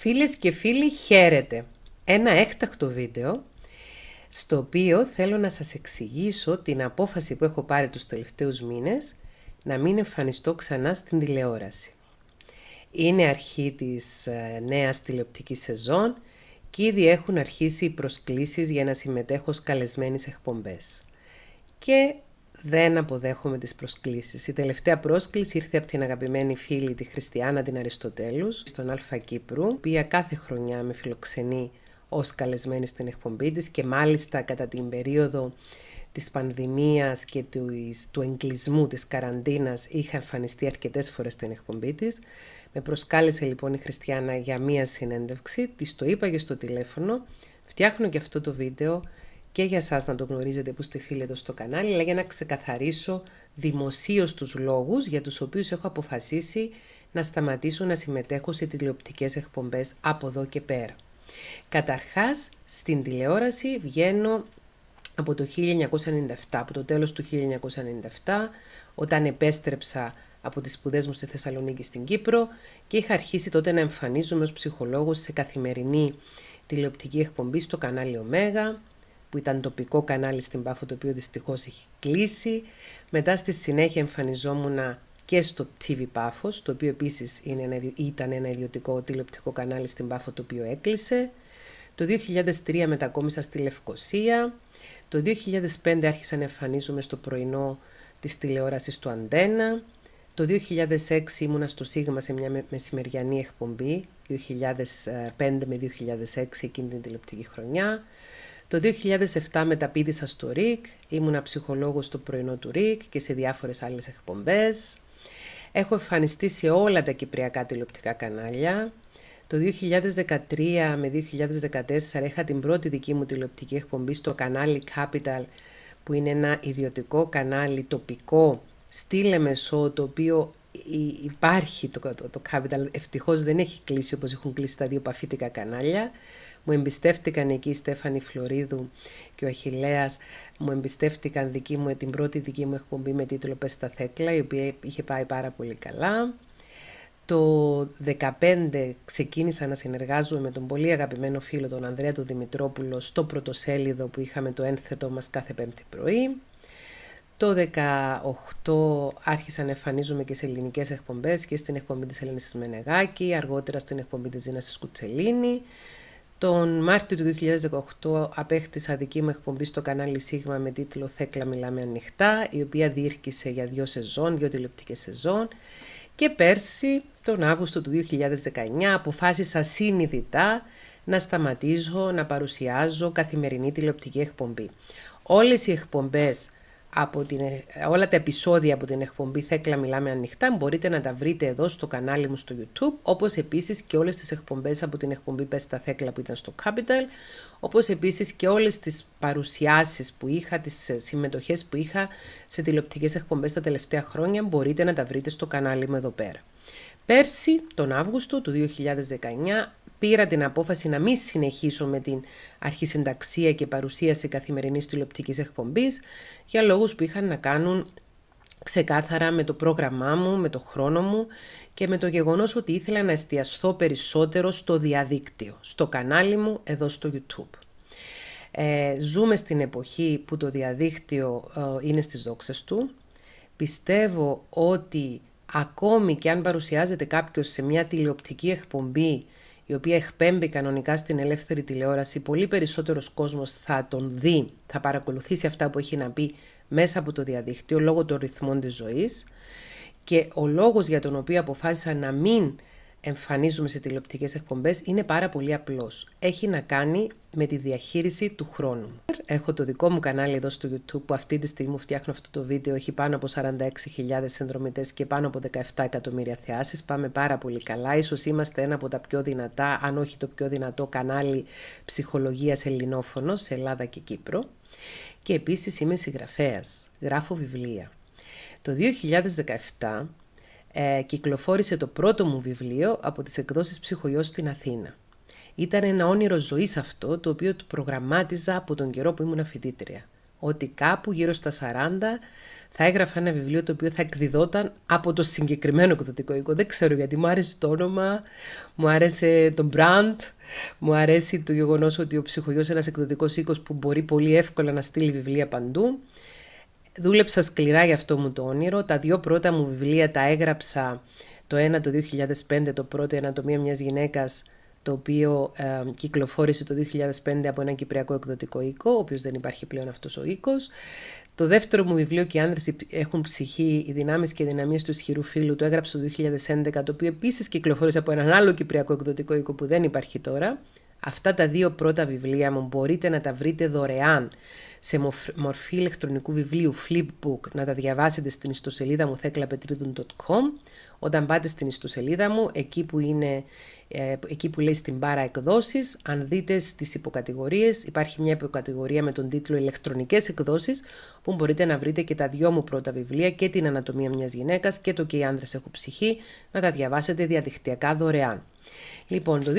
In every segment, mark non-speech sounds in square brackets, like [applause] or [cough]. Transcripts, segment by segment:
Φίλες και φίλοι χαίρετε! Ένα έκτακτο βίντεο στο οποίο θέλω να σας εξηγήσω την απόφαση που έχω πάρει τους τελευταίους μήνες να μην εμφανιστώ ξανά στην τηλεόραση. Είναι αρχή της ε, νέας τηλεοπτικής σεζόν και ήδη έχουν αρχίσει οι προσκλήσεις για να συμμετέχω σε καλεσμένε εκπομπές. Και δεν αποδέχομαι τις προσκλήσεις. Η τελευταία πρόσκληση ήρθε από την αγαπημένη φίλη τη Χριστιανά την Αριστοτέλους στον Αλφα Κύπρου, η οποία κάθε χρονιά με φιλοξενεί ως καλεσμένη στην εκπομπή της και μάλιστα κατά την περίοδο της πανδημίας και του, του εγκλισμού της καραντίνας είχα εμφανιστεί αρκετές φορές στην εκπομπή της. Με προσκάλεσε λοιπόν η Χριστιανά για μία συνέντευξη, της το είπα και στο τηλέφωνο, φτιάχνω και αυτό το βίντεο και για σας να το γνωρίζετε που είστε φίλοι εδώ στο κανάλι, αλλά για να ξεκαθαρίσω δημοσίως τους λόγους για τους οποίους έχω αποφασίσει να σταματήσω να συμμετέχω σε τηλεοπτικές εκπομπές από εδώ και πέρα. Καταρχάς, στην τηλεόραση βγαίνω από το 1997, από το τέλος του 1997, όταν επέστρεψα από τις σπουδές μου στη Θεσσαλονίκη στην Κύπρο και είχα αρχίσει τότε να εμφανίζομαι ως ψυχολόγος σε καθημερινή τηλεοπτική εκπομπή στο κανάλι Ομέγα, που ήταν τοπικό κανάλι στην Πάφο, το οποίο δυστυχώς έχει κλείσει. Μετά στη συνέχεια εμφανιζόμουν και στο TV Πάφος, το οποίο επίσης ένα, ήταν ένα ιδιωτικό τηλεοπτικό κανάλι στην Πάφο, το οποίο έκλεισε. Το 2003 μετακόμισα στη Λευκοσία. Το 2005 άρχισα να εμφανίζομαι στο πρωινό της τηλεόρασης του Αντένα. Το 2006 ήμουνα στο Σίγμα σε μια μεσημεριανή εκπομπή, 2005 με 2006 εκείνη την τηλεοπτική χρονιά. Το 2007 μεταπίδησα στο ΡΙΚ, ήμουνα ψυχολόγος στο πρωινό του ΡΙΚ και σε διάφορες άλλες εκπομπές. Έχω εμφανιστεί σε όλα τα κυπριακά τηλεοπτικά κανάλια. Το 2013 με 2014 είχα την πρώτη δική μου τηλεοπτική εκπομπή στο κανάλι Capital, που είναι ένα ιδιωτικό κανάλι τοπικό στήλε μεσό, το οποίο υπάρχει το, το, το Capital, ευτυχώς δεν έχει κλείσει όπως έχουν κλείσει τα δύο παφήτικά κανάλια μου εμπιστεύτηκαν εκεί η Στέφανη Φλωρίδου και ο Αχιλέας, μου εμπιστεύτηκαν δική μου, την πρώτη δική μου εκπομπή με τίτλο «Πες στα θέκλα», η οποία είχε πάει πάρα πολύ καλά. Το 2015 ξεκίνησα να συνεργάζομαι με τον πολύ αγαπημένο φίλο τον Ανδρέα του Δημητρόπουλο στο πρωτοσέλιδο που είχαμε το ένθετο μας κάθε πέμπτη πρωί. Το 2018 άρχισα να εμφανίζομαι και σε ελληνικές εκπομπές και στην εκπομπή της Ελένης Μενεγάκη, αργότερα στην εκπομπή της Ζήνας Κουτσελίνη. Τον Μάρτιο του 2018 απέκτησα δική μου εκπομπή στο κανάλι Σίγμα με τίτλο «Θέκλα μιλάμε ανοιχτά», η οποία διήρκησε για δύο σεζόν, δύο τηλεοπτικές σεζόν. Και πέρσι, τον Αύγουστο του 2019, αποφάσισα συνειδητά να σταματήσω να παρουσιάζω καθημερινή τηλεοπτική εκπομπή. Όλες οι εκπομπές από την, όλα τα επεισόδια από την εκπομπή Θέκλα Μιλάμε Ανοιχτά μπορείτε να τα βρείτε εδώ στο κανάλι μου στο YouTube όπως επίσης και όλες τις εκπομπές από την εκπομπή Πες τα Θέκλα που ήταν στο Capital όπως επίσης και όλες τις παρουσιάσεις που είχα, τις συμμετοχές που είχα σε τηλεοπτικές εκπομπές τα τελευταία χρόνια μπορείτε να τα βρείτε στο κανάλι μου εδώ πέρα. Πέρσι, τον Αύγουστο του 2019, πήρα την απόφαση να μην συνεχίσω με την αρχισενταξία και παρουσίαση καθημερινής τηλεοπτικής εκπομπής για λόγους που είχαν να κάνουν ξεκάθαρα με το πρόγραμμά μου, με το χρόνο μου και με το γεγονός ότι ήθελα να εστιαστώ περισσότερο στο διαδίκτυο, στο κανάλι μου εδώ στο YouTube. Ε, ζούμε στην εποχή που το διαδίκτυο ε, είναι στις δόξες του. Πιστεύω ότι ακόμη και αν παρουσιάζεται κάποιος σε μια τηλεοπτική εκπομπή η οποία εκπέμπει κανονικά στην ελεύθερη τηλεόραση, πολύ περισσότερος κόσμος θα τον δει, θα παρακολουθήσει αυτά που έχει να πει μέσα από το διαδίκτυο λόγω των ρυθμών της ζωής και ο λόγος για τον οποίο αποφάσισα να μην εμφανίζουμε σε τηλεοπτικές εκπομπές είναι πάρα πολύ απλός. Έχει να κάνει με τη διαχείριση του χρόνου. Έχω το δικό μου κανάλι εδώ στο YouTube που αυτή τη στιγμή φτιάχνω αυτό το βίντεο. Έχει πάνω από 46.000 συνδρομητές και πάνω από 17 εκατομμύρια θεάσεις. Πάμε πάρα πολύ καλά. Ίσως είμαστε ένα από τα πιο δυνατά, αν όχι το πιο δυνατό κανάλι ψυχολογίας ελληνόφωνο σε Ελλάδα και Κύπρο. Και επίσης είμαι συγγραφέας. Γράφω βιβλία. Το 2017 ε, κυκλοφόρησε το πρώτο μου βιβλίο από τις εκδόσεις ψυχογιός στην Αθήνα. Ήταν ένα όνειρο ζωής αυτό, το οποίο το προγραμμάτιζα από τον καιρό που ήμουν φοιτήτρια. Ότι κάπου γύρω στα 40 θα έγραφα ένα βιβλίο το οποίο θα εκδιδόταν από το συγκεκριμένο εκδοτικό οίκο. Δεν ξέρω γιατί μου άρεσε το όνομα, μου άρεσε το brand, μου αρέσει το γεγονός ότι ο ψυχογιός είναι ένας εκδοτικός οίκος που μπορεί πολύ εύκολα να στείλει βιβλία παντού. Δούλεψα σκληρά για αυτό μου το όνειρο. Τα δύο πρώτα μου βιβλία τα έγραψα το ένα το 2005, το πρώτο η Ανατομία μιας γυναίκας, το οποίο ε, κυκλοφόρησε το 2005 από ένα κυπριακό εκδοτικό οίκο, ο οποίος δεν υπάρχει πλέον αυτός ο οίκος. Το δεύτερο μου βιβλίο και οι άνδρες έχουν ψυχή, οι δυνάμεις και οι δυναμίες του ισχυρού φίλου, το έγραψα το 2011, το οποίο επίσης κυκλοφόρησε από έναν άλλο κυπριακό εκδοτικό οίκο που δεν υπάρχει τώρα. Αυτά τα δύο πρώτα βιβλία μου μπορείτε να τα βρείτε δωρεάν σε μορφή ηλεκτρονικού βιβλίου Flipbook να τα διαβάσετε στην ιστοσελίδα μου θέκλαπετρίδουν.com Όταν πάτε στην ιστοσελίδα μου, εκεί που, είναι, ε, εκεί που λέει στην πάρα εκδόσεις, αν δείτε στις υποκατηγορίες, υπάρχει μια υποκατηγορία με τον τίτλο ηλεκτρονικές εκδόσεις, που μπορείτε να βρείτε και τα δυο μου πρώτα βιβλία και την ανατομία μιας γυναίκας και το και οι άνδρες έχουν ψυχή, να τα διαβάσετε διαδικτυακά δωρεάν. Λοιπόν, το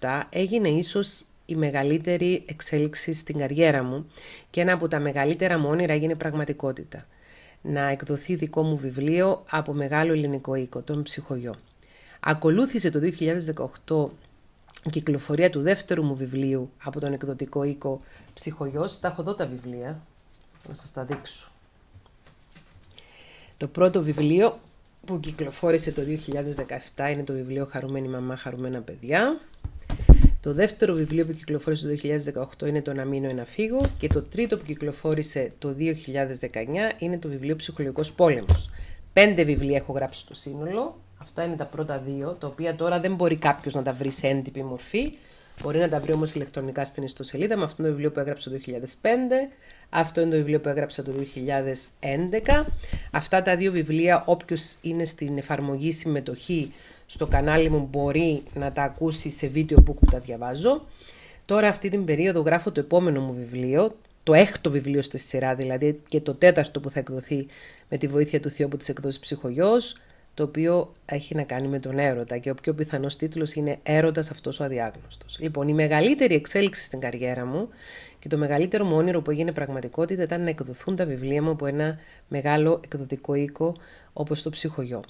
2017 έγινε ίσως η μεγαλύτερη εξέλιξη στην καριέρα μου και ένα από τα μεγαλύτερα μου όνειρα έγινε πραγματικότητα. Να εκδοθεί δικό μου βιβλίο από μεγάλο ελληνικό οίκο, τον Ψυχογιό. Ακολούθησε το 2018 η κυκλοφορία του δεύτερου μου βιβλίου από τον εκδοτικό οίκο Ψυχογιός. Τα έχω εδώ τα βιβλία, να σας τα δείξω. Το πρώτο βιβλίο που κυκλοφόρησε το 2017 είναι το βιβλίο «Χαρούμενη μαμά, χαρούμενα παιδιά». Το δεύτερο βιβλίο που κυκλοφόρησε το 2018 είναι το «Να μείνω ένα φυγω και το τρίτο που κυκλοφόρησε το 2019 είναι το βιβλίο «Ψυχολογικός πόλεμος». Πέντε βιβλία έχω γράψει στο σύνολο. Αυτά είναι τα πρώτα δύο, τα οποία τώρα δεν μπορεί κάποιος να τα βρει σε έντυπη μορφή. Μπορεί να τα βρει όμως ηλεκτρονικά στην ιστοσελίδα με αυτό το βιβλίο που έγραψα το 2005, αυτό είναι το βιβλίο που έγραψα το 2011. Αυτά τα δύο βιβλία όποιος είναι στην εφαρμογή συμμετοχή στο κανάλι μου μπορεί να τα ακούσει σε βίντεο που τα διαβάζω. Τώρα αυτή την περίοδο γράφω το επόμενο μου βιβλίο, το έκτο βιβλίο στη σειρά δηλαδή και το τέταρτο που θα εκδοθεί με τη βοήθεια του Θεού από τις εκδόσεις Ψυχογιός το οποίο έχει να κάνει με τον έρωτα και ο πιο πιθανός τίτλος είναι «Έρωτας αυτός ο αδιάγνωστος». Λοιπόν, η μεγαλύτερη εξέλιξη στην καριέρα μου και το μεγαλύτερο μου όνειρο που έγινε πραγματικότητα ήταν να εκδοθούν τα βιβλία μου από ένα μεγάλο εκδοτικό οίκο όπως το ψυχογιό.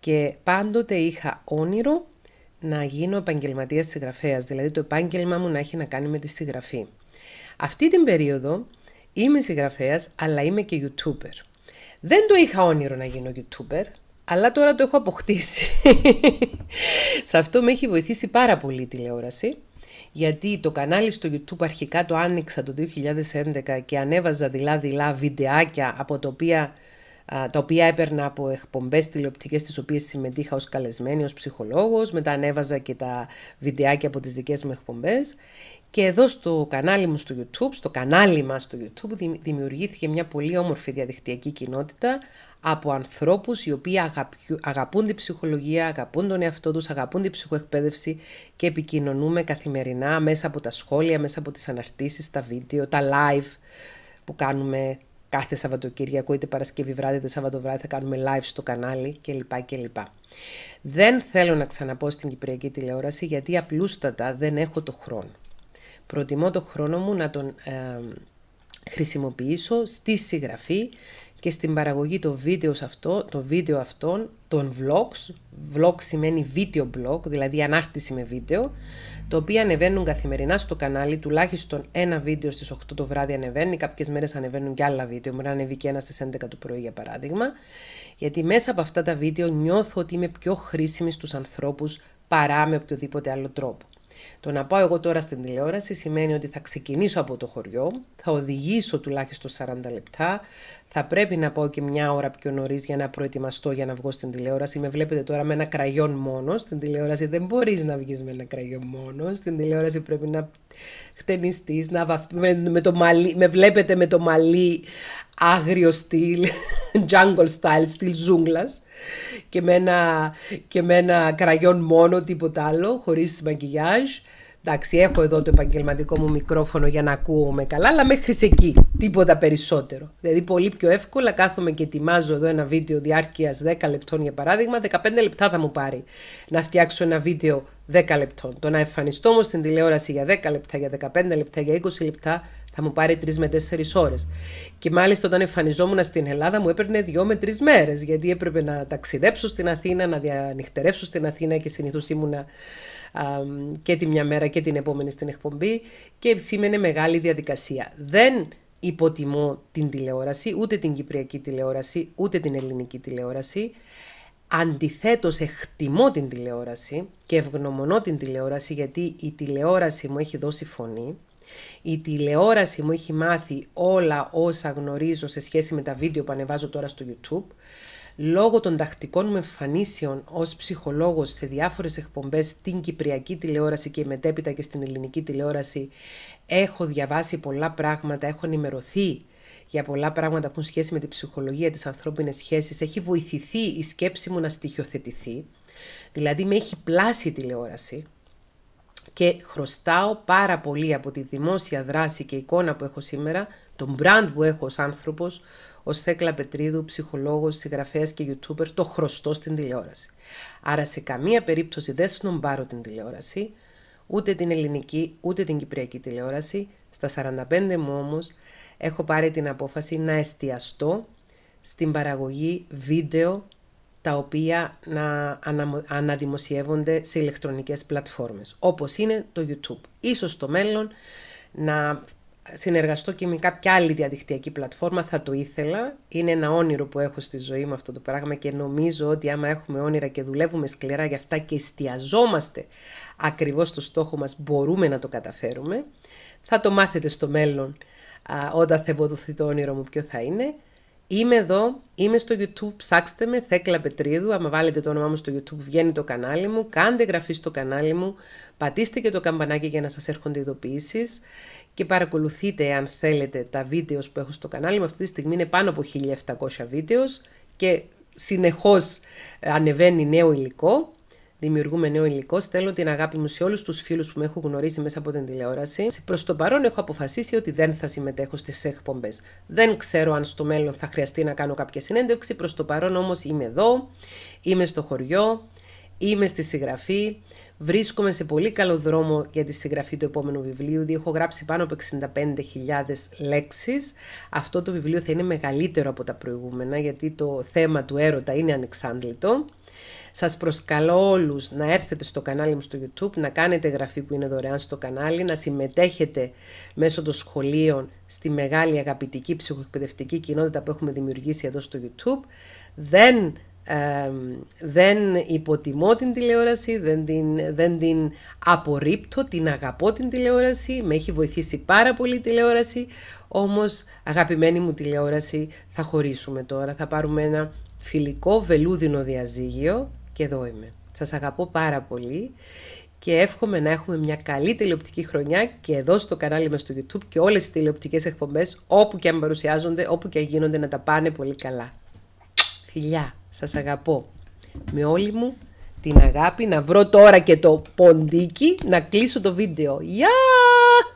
Και πάντοτε είχα όνειρο να γίνω επαγγελματίας συγγραφέας, δηλαδή το επάγγελμά μου να έχει να κάνει με τη συγγραφή. Αυτή την περίοδο είμαι συγγραφέας, αλλά είμαι και YouTuber. Δεν το είχα όνειρο να γίνω YouTuber, αλλά τώρα το έχω αποκτήσει. [laughs] Σε αυτό με έχει βοηθήσει πάρα πολύ η τηλεόραση. Γιατί το κανάλι στο YouTube αρχικά το άνοιξα το 2011 και ανέβαζα δειλά-δειλά βιντεάκια από τα οποία τα οποία έπαιρνα από εκπομπές τηλεοπτικές, στις οποίες συμμετείχα ως καλεσμένη, ως ψυχολόγος, μετά ανέβαζα και τα βιντεάκια από τις δικές μου εκπομπές. και εδώ στο κανάλι μου στο YouTube, στο κανάλι μας στο YouTube δημιουργήθηκε μια πολύ όμορφη διαδικτυακή κοινότητα από ανθρώπους οι οποίοι αγαπούν την ψυχολογία, αγαπούν τον εαυτό τους, αγαπούν την ψυχοεκπαίδευση και επικοινωνούμε καθημερινά μέσα από τα σχόλια, μέσα από τις αναρτήσεις, τα βίντεο, τα live που κάνουμε κάθε Σαββατοκύριακο, είτε Παρασκευή βράδυ, είτε βράδυ θα κάνουμε live στο κανάλι κλπ. κλπ. Δεν θέλω να ξαναπώ στην Κυπριακή τηλεόραση γιατί απλούστατα δεν έχω το χρόνο. Προτιμώ το χρόνο μου να τον ε, χρησιμοποιήσω στη συγγραφή και στην παραγωγή των βίντεο αυτό, το βίντεο αυτών, των vlogs, vlog σημαίνει video blog, δηλαδή ανάρτηση με βίντεο, τα οποία ανεβαίνουν καθημερινά στο κανάλι, τουλάχιστον ένα βίντεο στις 8 το βράδυ ανεβαίνει, κάποιες μέρες ανεβαίνουν και άλλα βίντεο, μπορεί να ανεβεί και ένα στις 11 το πρωί για παράδειγμα, γιατί μέσα από αυτά τα βίντεο νιώθω ότι είμαι πιο χρήσιμη στους ανθρώπους παρά με οποιοδήποτε άλλο τρόπο. Το να πάω εγώ τώρα στην τηλεόραση σημαίνει ότι θα ξεκινήσω από το χωριό, θα οδηγήσω τουλάχιστον 40 λεπτά, θα πρέπει να πάω και μια ώρα πιο νωρίς για να προετοιμαστώ για να βγω στην τηλεόραση. Με βλέπετε τώρα με ένα κραγιόν μόνο. Στην τηλεόραση δεν μπορείς να βγεις με ένα κραγιόν μόνο. Στην τηλεόραση πρέπει να χτενιστείς, να βαφτεί. με, με, το με βλέπετε με το μαλλί άγριο στυλ, [laughs] jungle style, στυλ ζούγκλας. Και, με ένα... και κραγιόν μόνο, τίποτα άλλο, χωρίς μακιγιάζ. Εντάξει, έχω εδώ το επαγγελματικό μου μικρόφωνο για να ακούω με καλά, αλλά μέχρι εκεί τίποτα περισσότερο. Δηλαδή, πολύ πιο εύκολα κάθομαι και ετοιμάζω εδώ ένα βίντεο διάρκειας 10 λεπτών, για παράδειγμα. 15 λεπτά θα μου πάρει να φτιάξω ένα βίντεο 10 λεπτών. Το να εμφανιστώ όμως στην τηλεόραση για 10 λεπτά, για 15 λεπτά, για 20 λεπτά θα μου πάρει τρεις με τέσσερις ώρες. Και μάλιστα όταν εμφανιζόμουν στην Ελλάδα μου έπαιρνε δύο με τρεις μέρες, γιατί έπρεπε να ταξιδέψω στην Αθήνα, να διανυχτερεύσω στην Αθήνα και συνήθως ήμουνα και τη μια μέρα και την επόμενη στην εκπομπή και σήμαινε μεγάλη διαδικασία. Δεν υποτιμώ την τηλεόραση, ούτε την κυπριακή τηλεόραση, ούτε την ελληνική τηλεόραση. Αντιθέτως εκτιμώ την τηλεόραση και ευγνωμονώ την τηλεόραση γιατί η τηλεόραση μου έχει δώσει φωνή η τηλεόραση μου έχει μάθει όλα όσα γνωρίζω σε σχέση με τα βίντεο που ανεβάζω τώρα στο YouTube. Λόγω των τακτικών μου εμφανίσεων ως ψυχολόγος σε διάφορες εκπομπές στην Κυπριακή τηλεόραση και μετέπειτα και στην ελληνική τηλεόραση έχω διαβάσει πολλά πράγματα, έχω ενημερωθεί για πολλά πράγματα που έχουν σχέση με την ψυχολογία, τις ανθρώπινες σχέσεις, έχει βοηθηθεί η σκέψη μου να στοιχειοθετηθεί. Δηλαδή με έχει πλάσει η τηλεόραση και χρωστάω πάρα πολύ από τη δημόσια δράση και εικόνα που έχω σήμερα, τον brand που έχω ως άνθρωπος, ως Θέκλα Πετρίδου, ψυχολόγος, συγγραφέας και YouTuber, το χρωστώ στην τηλεόραση. Άρα σε καμία περίπτωση δεν σνομπάρω την τηλεόραση, ούτε την ελληνική, ούτε την κυπριακή τηλεόραση. Στα 45 μου όμως έχω πάρει την απόφαση να εστιαστώ στην παραγωγή βίντεο τα οποία να αναδημοσιεύονται σε ηλεκτρονικές πλατφόρμες, όπως είναι το YouTube. Ίσως στο μέλλον να συνεργαστώ και με κάποια άλλη διαδικτυακή πλατφόρμα, θα το ήθελα. Είναι ένα όνειρο που έχω στη ζωή μου αυτό το πράγμα και νομίζω ότι άμα έχουμε όνειρα και δουλεύουμε σκληρά για αυτά και εστιαζόμαστε ακριβώς στο στόχο μας, μπορούμε να το καταφέρουμε. Θα το μάθετε στο μέλλον όταν θεβοδοθεί το όνειρο μου ποιο θα είναι. Είμαι εδώ, είμαι στο YouTube, ψάξτε με, Θέκλα Πετρίδου, άμα βάλετε το όνομά μου στο YouTube βγαίνει το κανάλι μου, κάντε εγγραφή στο κανάλι μου, πατήστε και το καμπανάκι για να σας έρχονται ειδοποιήσεις και παρακολουθείτε αν θέλετε τα βίντεος που έχω στο κανάλι μου, αυτή τη στιγμή είναι πάνω από 1700 βίντεος και συνεχώς ε, ανεβαίνει νέο υλικό δημιουργούμε νέο υλικό. Στέλνω την αγάπη μου σε όλους τους φίλους που με έχουν γνωρίσει μέσα από την τηλεόραση. Προς το παρόν έχω αποφασίσει ότι δεν θα συμμετέχω στις εκπομπές. Δεν ξέρω αν στο μέλλον θα χρειαστεί να κάνω κάποια συνέντευξη. Προς το παρόν όμως είμαι εδώ, είμαι στο χωριό, είμαι στη συγγραφή. Βρίσκομαι σε πολύ καλό δρόμο για τη συγγραφή του επόμενου βιβλίου, διότι έχω γράψει πάνω από 65.000 λέξεις. Αυτό το βιβλίο θα είναι μεγαλύτερο από τα προηγούμενα, γιατί το θέμα του έρωτα είναι ανεξάντλητο. Σας προσκαλώ όλους να έρθετε στο κανάλι μου στο YouTube, να κάνετε εγγραφή που είναι δωρεάν στο κανάλι, να συμμετέχετε μέσω των σχολείων στη μεγάλη αγαπητική ψυχοεκπαιδευτική κοινότητα που έχουμε δημιουργήσει εδώ στο YouTube. Δεν δεν υποτιμώ την τηλεόραση, δεν την, δεν την απορρίπτω, την αγαπώ την τηλεόραση, με έχει βοηθήσει πάρα πολύ η τηλεόραση, όμως αγαπημένη μου τηλεόραση θα χωρίσουμε τώρα, θα πάρουμε ένα φιλικό βελούδινο διαζύγιο και εδώ είμαι. Σας αγαπώ πάρα πολύ και εύχομαι να έχουμε μια καλή τηλεοπτική χρονιά και εδώ στο κανάλι μας στο YouTube και όλες τις τηλεοπτικές εκπομπές όπου και αν παρουσιάζονται, όπου και αν γίνονται να τα πάνε πολύ καλά. Φιλιά, σας αγαπώ. Με όλη μου την αγάπη να βρω τώρα και το ποντίκι να κλείσω το βίντεο. Γεια!